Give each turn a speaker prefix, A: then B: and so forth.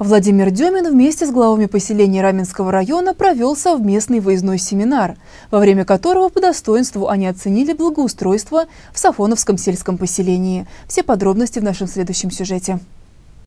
A: Владимир Демин вместе с главами поселений Раменского района провел совместный выездной семинар, во время которого по достоинству они оценили благоустройство в Сафоновском сельском поселении. Все подробности в нашем следующем сюжете.